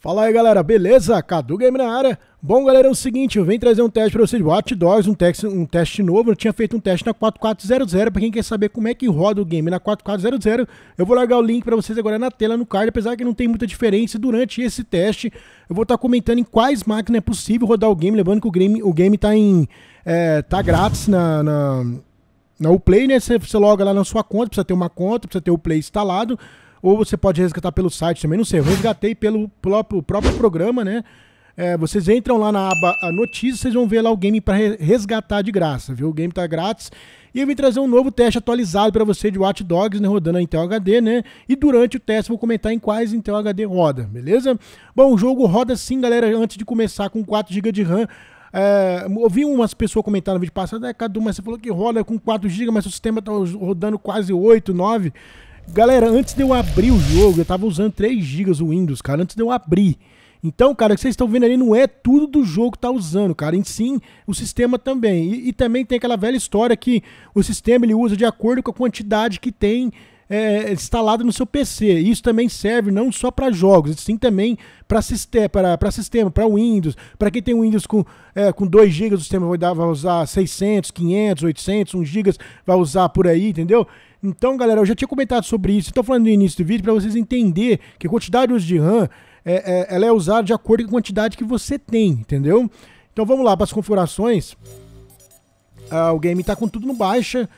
Fala aí galera, beleza? Cadu Game na área. Bom galera, é o seguinte, eu venho trazer um teste para vocês, Watch Dogs, um teste, um teste novo, eu tinha feito um teste na 4400, para quem quer saber como é que roda o game na 4400, eu vou largar o link para vocês agora na tela, no card, apesar que não tem muita diferença, durante esse teste eu vou estar tá comentando em quais máquinas é possível rodar o game, levando que o game, o game tá em, é, tá grátis na, na, na Uplay, né, você, você loga lá na sua conta, precisa ter uma conta, precisa ter o Play instalado, ou você pode resgatar pelo site também, não sei. Eu resgatei pelo próprio, próprio programa, né? É, vocês entram lá na aba notícias, vocês vão ver lá o game para resgatar de graça, viu? O game tá grátis. E eu vim trazer um novo teste atualizado para você de Watch Dogs, né, rodando a Intel HD, né? E durante o teste vou comentar em quais Intel HD roda, beleza? Bom, o jogo roda sim, galera, antes de começar com 4 GB de RAM. É, ouvi umas pessoas comentar no vídeo passado, é, Cadu, mas você falou que roda com 4 GB, mas o sistema tá rodando quase 8, 9. Galera, antes de eu abrir o jogo, eu tava usando 3 GB o Windows, cara, antes de eu abrir. Então, cara, o que vocês estão vendo ali não é tudo do jogo que tá usando, cara. E sim, o sistema também. E, e também tem aquela velha história que o sistema ele usa de acordo com a quantidade que tem é, instalado no seu PC. Isso também serve não só para jogos, sim também para sistema, para Windows. Para quem tem um Windows com, é, com 2 GB, o sistema vai, dar, vai usar 600, 500, 800, 1 GB, vai usar por aí, entendeu? Então, galera, eu já tinha comentado sobre isso, estou falando no início do vídeo para vocês entenderem que a quantidade de RAM é, é, ela é usada de acordo com a quantidade que você tem, entendeu? Então vamos lá para as configurações. Ah, o game está com tudo no baixa.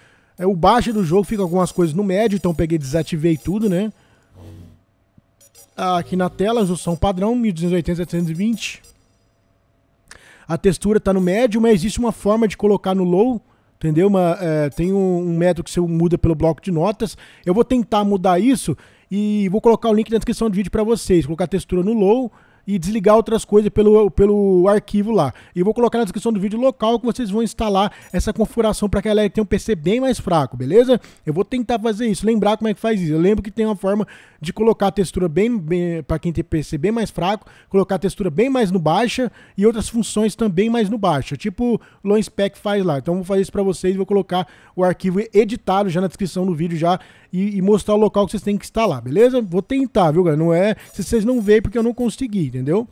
É, o baixo do jogo fica algumas coisas no médio, então peguei desativei tudo, né? Aqui na tela, resolução padrão, 1280 720. A textura está no médio, mas existe uma forma de colocar no low, entendeu? Uma, é, tem um, um método que você muda pelo bloco de notas. Eu vou tentar mudar isso e vou colocar o link na descrição do vídeo para vocês. Vou colocar a textura no low e desligar outras coisas pelo, pelo arquivo lá. E vou colocar na descrição do vídeo local que vocês vão instalar essa configuração para que a galera tenha um PC bem mais fraco, beleza? Eu vou tentar fazer isso, lembrar como é que faz isso. Eu lembro que tem uma forma de colocar a textura bem, bem para quem tem PC bem mais fraco, colocar a textura bem mais no baixa e outras funções também mais no baixa, tipo Low Spec faz lá. Então vou fazer isso para vocês, vou colocar o arquivo editado já na descrição do vídeo já e, e, mostrar o local que vocês têm que instalar, beleza? Vou tentar, viu, galera? Não é se vocês não veem é porque eu não consegui, entendeu?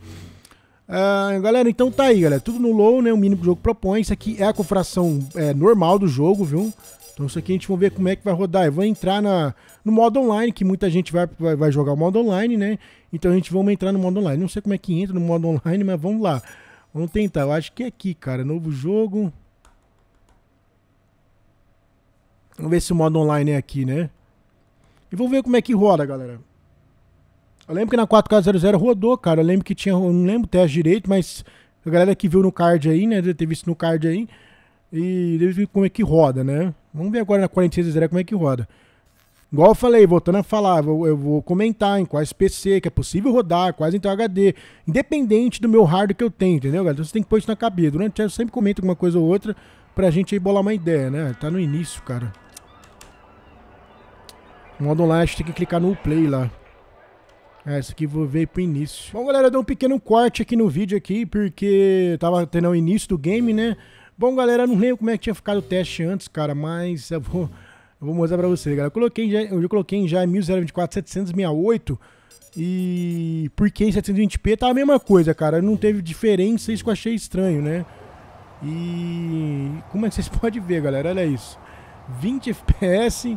Uh, galera, então tá aí, galera. Tudo no low, né? O mínimo que o jogo propõe. Isso aqui é a configuração é, normal do jogo, viu? Então isso aqui a gente vai ver como é que vai rodar. Eu vou entrar na, no modo online, que muita gente vai, vai, vai jogar o modo online, né? Então a gente vai entrar no modo online. Não sei como é que entra no modo online, mas vamos lá. Vamos tentar. Eu acho que é aqui, cara. Novo jogo. Vamos ver se o modo online é aqui, né? E vamos ver como é que roda, galera. Eu lembro que na 4K00 rodou, cara. Eu lembro que tinha. Eu não lembro o teste direito, mas a galera que viu no card aí, né? Deve ter visto no card aí. E deve ver como é que roda, né? Vamos ver agora na 4600 como é que roda. Igual eu falei, voltando a falar, eu vou comentar em quais PC que é possível rodar, quais então HD, independente do meu hardware que eu tenho, entendeu, galera? Então você tem que pôr isso na cabeça. Durante o eu sempre comento alguma coisa ou outra pra gente aí bolar uma ideia, né? Tá no início, cara modo online, a gente tem que clicar no play lá. É, isso aqui vou ver pro início. Bom, galera, deu dei um pequeno corte aqui no vídeo aqui, porque tava tendo o início do game, né? Bom, galera, não lembro como é que tinha ficado o teste antes, cara, mas eu vou, eu vou mostrar pra vocês, galera. Eu coloquei, já, eu coloquei em já 1024, 768 e porque em 720p tá a mesma coisa, cara. Não teve diferença, isso que eu achei estranho, né? E como é que vocês podem ver, galera? Olha isso. 20 FPS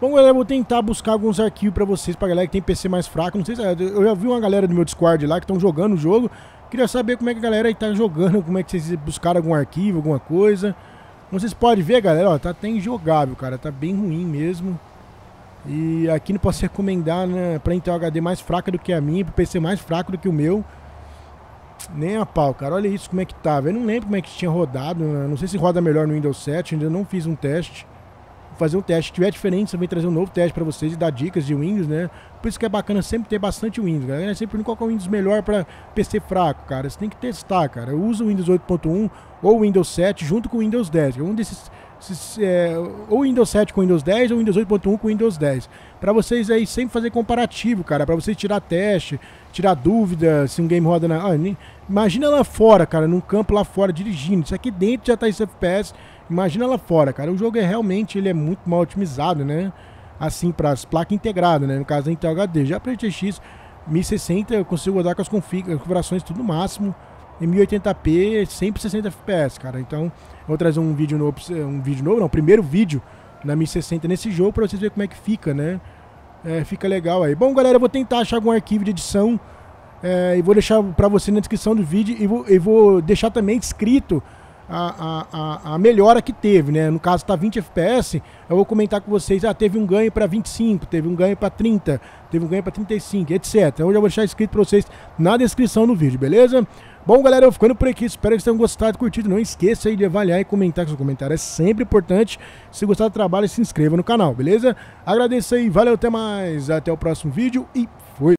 Bom, galera, eu vou tentar buscar alguns arquivos pra vocês, pra galera que tem PC mais fraco. Não sei se... É, eu já vi uma galera do meu Discord lá que estão jogando o jogo. Queria saber como é que a galera aí tá jogando, como é que vocês buscaram algum arquivo, alguma coisa. Como vocês podem ver, galera, ó, tá até injogável, cara. Tá bem ruim mesmo. E aqui não posso recomendar né, pra Intel HD mais fraca do que a minha, pro PC mais fraco do que o meu. Nem a pau, cara. Olha isso como é que tava. Tá, eu não lembro como é que tinha rodado. Né? Não sei se roda melhor no Windows 7, ainda não fiz um teste fazer um teste. Se tiver diferente, você vem trazer um novo teste para vocês e dar dicas de Windows, né? Por isso que é bacana sempre ter bastante Windows, galera. Né? Sempre qual é o Windows melhor para PC fraco, cara. Você tem que testar, cara. Usa o Windows 8.1 ou o Windows 7 junto com o Windows 10. Um desses esses, é, ou Windows 7 com Windows 10 ou Windows 8.1 com Windows 10. Para vocês aí sempre fazer comparativo, cara, para vocês tirar teste, tirar dúvida se um game roda na, ah, imagina lá fora, cara, num campo lá fora dirigindo. Isso aqui dentro já tá esse FPS Imagina lá fora, cara. O jogo é realmente ele é muito mal otimizado, né? Assim, para as placas integradas, né? No caso da Intel HD. Já para GTX 1060 eu consigo rodar com as configurações tudo no máximo. Em 1080p, 160 FPS, cara. Então, eu vou trazer um vídeo novo, um vídeo novo, não, primeiro vídeo na 1060 nesse jogo para vocês verem como é que fica, né? É, fica legal aí. Bom, galera, eu vou tentar achar algum arquivo de edição é, e vou deixar para você na descrição do vídeo e vou, e vou deixar também escrito a, a, a, melhora que teve, né? No caso está 20 FPS, eu vou comentar com vocês, ah, teve um ganho para 25, teve um ganho para 30, teve um ganho para 35, etc. Hoje eu vou deixar escrito para vocês na descrição do vídeo, beleza? Bom, galera, eu ficando por aqui. Espero que vocês tenham gostado, curtido. Não esqueça aí de avaliar e comentar, que seu comentário é sempre importante. Se gostar do trabalho, se inscreva no canal, beleza? Agradeço aí, valeu, até mais. Até o próximo vídeo e